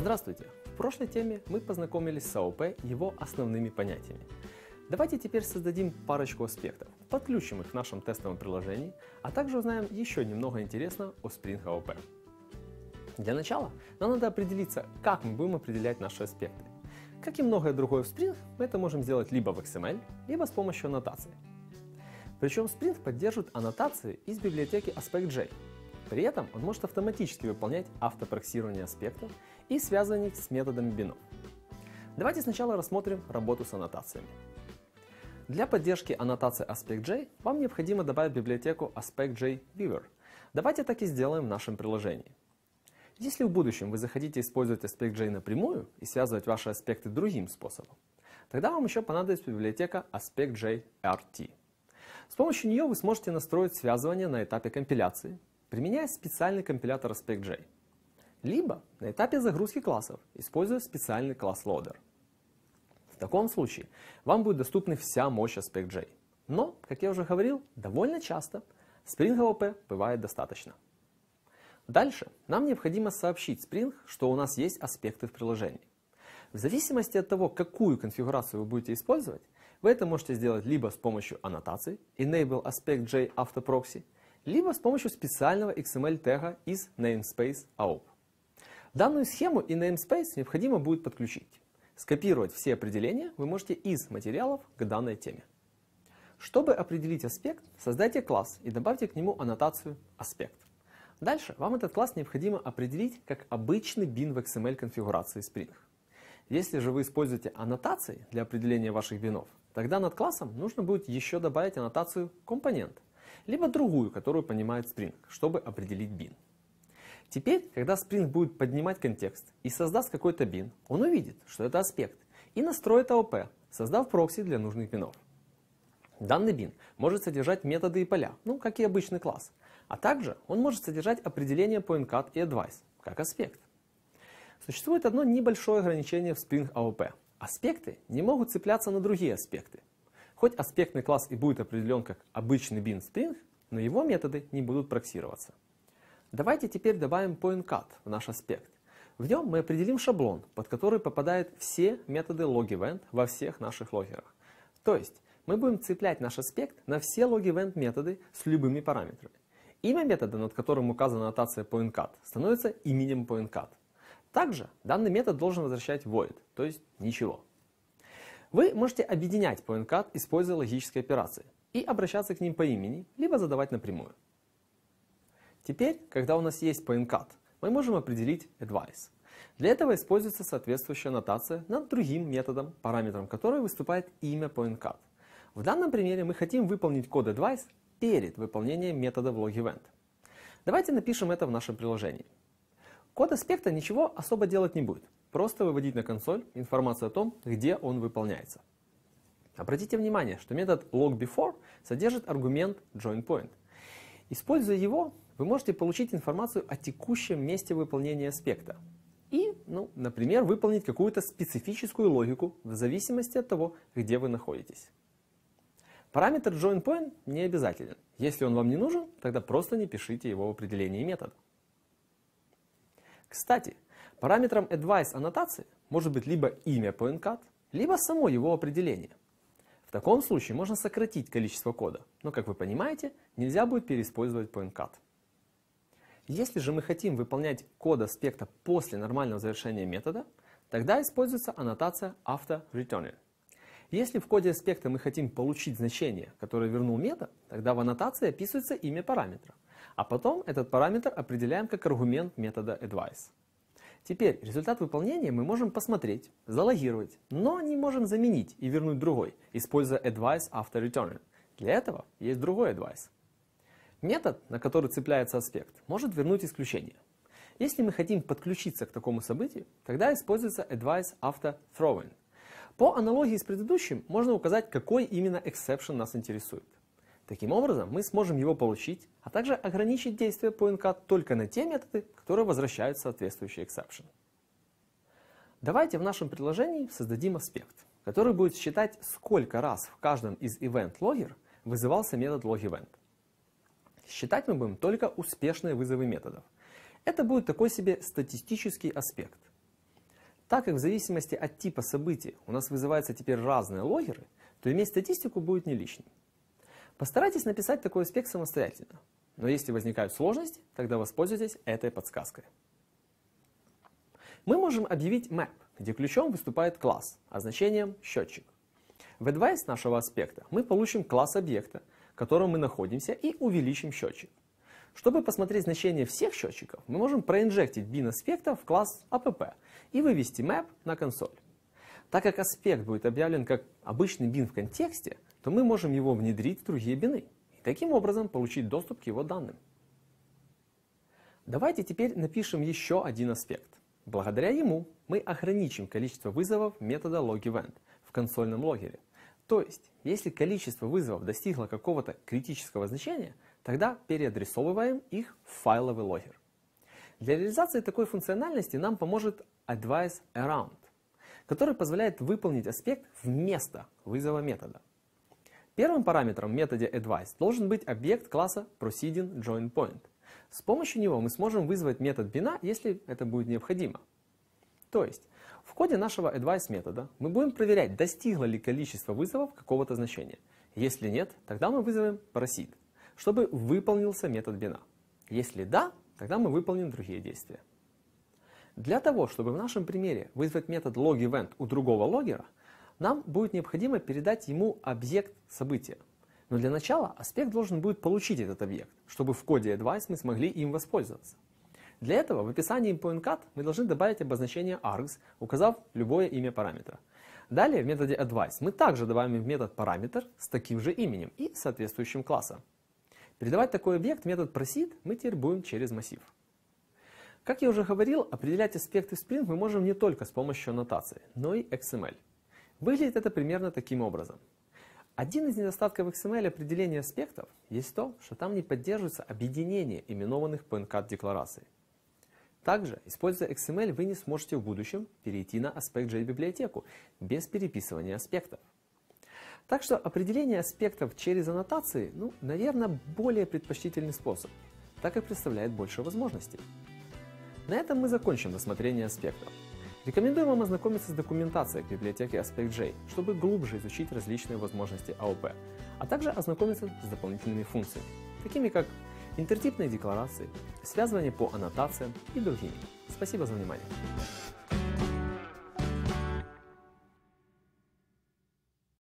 Здравствуйте! В прошлой теме мы познакомились с АОП и его основными понятиями. Давайте теперь создадим парочку аспектов, подключим их в нашем тестовом приложении, а также узнаем еще немного интересного о Spring AOP. Для начала нам надо определиться, как мы будем определять наши аспекты. Как и многое другое в Spring, мы это можем сделать либо в XML, либо с помощью аннотации. Причем Spring поддерживает аннотации из библиотеки Aspect.j, при этом он может автоматически выполнять автопроксирование аспектов и связывание с методом BINOM. Давайте сначала рассмотрим работу с аннотациями. Для поддержки аннотации AspectJ вам необходимо добавить библиотеку AspectJ Viewer. Давайте так и сделаем в нашем приложении. Если в будущем вы захотите использовать AspectJ напрямую и связывать ваши аспекты другим способом, тогда вам еще понадобится библиотека AspectJ RT. С помощью нее вы сможете настроить связывание на этапе компиляции, применяя специальный компилятор AspectJ, либо на этапе загрузки классов, используя специальный класс Loader. В таком случае вам будет доступна вся мощь AspectJ. Но, как я уже говорил, довольно часто Spring OP бывает достаточно. Дальше нам необходимо сообщить Spring, что у нас есть аспекты в приложении. В зависимости от того, какую конфигурацию вы будете использовать, вы это можете сделать либо с помощью аннотаций Enable Aspect J Auto Proxy – либо с помощью специального XML-тега из namespace AOP. Данную схему и namespace необходимо будет подключить. Скопировать все определения вы можете из материалов к данной теме. Чтобы определить аспект, создайте класс и добавьте к нему аннотацию «Аспект». Дальше вам этот класс необходимо определить как обычный бин в XML конфигурации Spring. Если же вы используете аннотации для определения ваших бинов, тогда над классом нужно будет еще добавить аннотацию «Компонент», либо другую, которую понимает Spring, чтобы определить бин. Теперь, когда Spring будет поднимать контекст и создаст какой-то бин, он увидит, что это аспект, и настроит AOP, создав прокси для нужных бинов. Данный бин может содержать методы и поля, ну, как и обычный класс, а также он может содержать определение PointCut и Advice, как аспект. Существует одно небольшое ограничение в Spring AOP. Аспекты не могут цепляться на другие аспекты, Хоть аспектный класс и будет определен как обычный bin string, но его методы не будут проксироваться. Давайте теперь добавим pointCut в наш аспект. В нем мы определим шаблон, под который попадают все методы logEvent во всех наших логерах. То есть мы будем цеплять наш аспект на все logEvent методы с любыми параметрами. Имя метода, над которым указана аннотация pointCut, становится именем pointCut. Также данный метод должен возвращать void, то есть ничего. Вы можете объединять Pointcut используя логические операции, и обращаться к ним по имени, либо задавать напрямую. Теперь, когда у нас есть Pointcut, мы можем определить advice. Для этого используется соответствующая аннотация над другим методом, параметром которой выступает имя Pointcut. В данном примере мы хотим выполнить код advice перед выполнением метода logEvent. Давайте напишем это в нашем приложении. Код аспекта ничего особо делать не будет, просто выводить на консоль информацию о том, где он выполняется. Обратите внимание, что метод logBefore содержит аргумент joinPoint. Используя его, вы можете получить информацию о текущем месте выполнения спектра и, ну, например, выполнить какую-то специфическую логику в зависимости от того, где вы находитесь. Параметр joinPoint не обязателен. Если он вам не нужен, тогда просто не пишите его в определении метода. Кстати, Параметром advice аннотации может быть либо имя Pointcut, либо само его определение. В таком случае можно сократить количество кода, но, как вы понимаете, нельзя будет переиспользовать Pointcut. Если же мы хотим выполнять код аспекта после нормального завершения метода, тогда используется аннотация after Если в коде аспекта мы хотим получить значение, которое вернул метод, тогда в аннотации описывается имя параметра, а потом этот параметр определяем как аргумент метода advice. Теперь результат выполнения мы можем посмотреть, залогировать, но не можем заменить и вернуть другой, используя advice after returning. Для этого есть другой advice. Метод, на который цепляется аспект, может вернуть исключение. Если мы хотим подключиться к такому событию, тогда используется advice after throwing. По аналогии с предыдущим можно указать, какой именно exception нас интересует. Таким образом, мы сможем его получить, а также ограничить действие по только на те методы, которые возвращают соответствующий эксепшн. Давайте в нашем предложении создадим аспект, который будет считать, сколько раз в каждом из event-логер вызывался метод logEvent. Считать мы будем только успешные вызовы методов. Это будет такой себе статистический аспект. Так как в зависимости от типа события у нас вызываются теперь разные логеры, то иметь статистику будет не лишним. Постарайтесь написать такой аспект самостоятельно. Но если возникают сложности, тогда воспользуйтесь этой подсказкой. Мы можем объявить map, где ключом выступает класс, а значением счетчик. В advice нашего аспекта мы получим класс объекта, в котором мы находимся, и увеличим счетчик. Чтобы посмотреть значение всех счетчиков, мы можем проинжектить бин аспекта в класс app и вывести map на консоль. Так как аспект будет объявлен как обычный бин в контексте, то мы можем его внедрить в другие бины и таким образом получить доступ к его данным. Давайте теперь напишем еще один аспект. Благодаря ему мы ограничим количество вызовов метода logEvent в консольном логере. То есть, если количество вызовов достигло какого-то критического значения, тогда переадресовываем их в файловый логер. Для реализации такой функциональности нам поможет advice around, который позволяет выполнить аспект вместо вызова метода. Первым параметром в методе advice должен быть объект класса ProceedingJoinPoint. С помощью него мы сможем вызвать метод бина, если это будет необходимо. То есть, в ходе нашего advice метода мы будем проверять, достигло ли количество вызовов какого-то значения. Если нет, тогда мы вызовем proceed, чтобы выполнился метод бина. Если да, тогда мы выполним другие действия. Для того, чтобы в нашем примере вызвать метод logEvent у другого логера – нам будет необходимо передать ему объект события. Но для начала аспект должен будет получить этот объект, чтобы в коде advice мы смогли им воспользоваться. Для этого в описании PointCat мы должны добавить обозначение args, указав любое имя параметра. Далее в методе advice мы также добавим в метод параметр с таким же именем и соответствующим классом. Передавать такой объект метод просит мы теперь будем через массив. Как я уже говорил, определять аспекты Spring мы можем не только с помощью аннотации, но и XML. Выглядит это примерно таким образом. Один из недостатков XML определения аспектов есть то, что там не поддерживается объединение именованных PNCAD деклараций. Также, используя XML, вы не сможете в будущем перейти на аспект Aspect.js библиотеку без переписывания аспектов. Так что определение аспектов через аннотации, ну, наверное, более предпочтительный способ, так как представляет больше возможностей. На этом мы закончим рассмотрение аспектов. Рекомендуем вам ознакомиться с документацией к библиотеке Aspect.j, чтобы глубже изучить различные возможности AOP, а, а также ознакомиться с дополнительными функциями, такими как интертипные декларации, связывание по аннотациям и другими. Спасибо за внимание.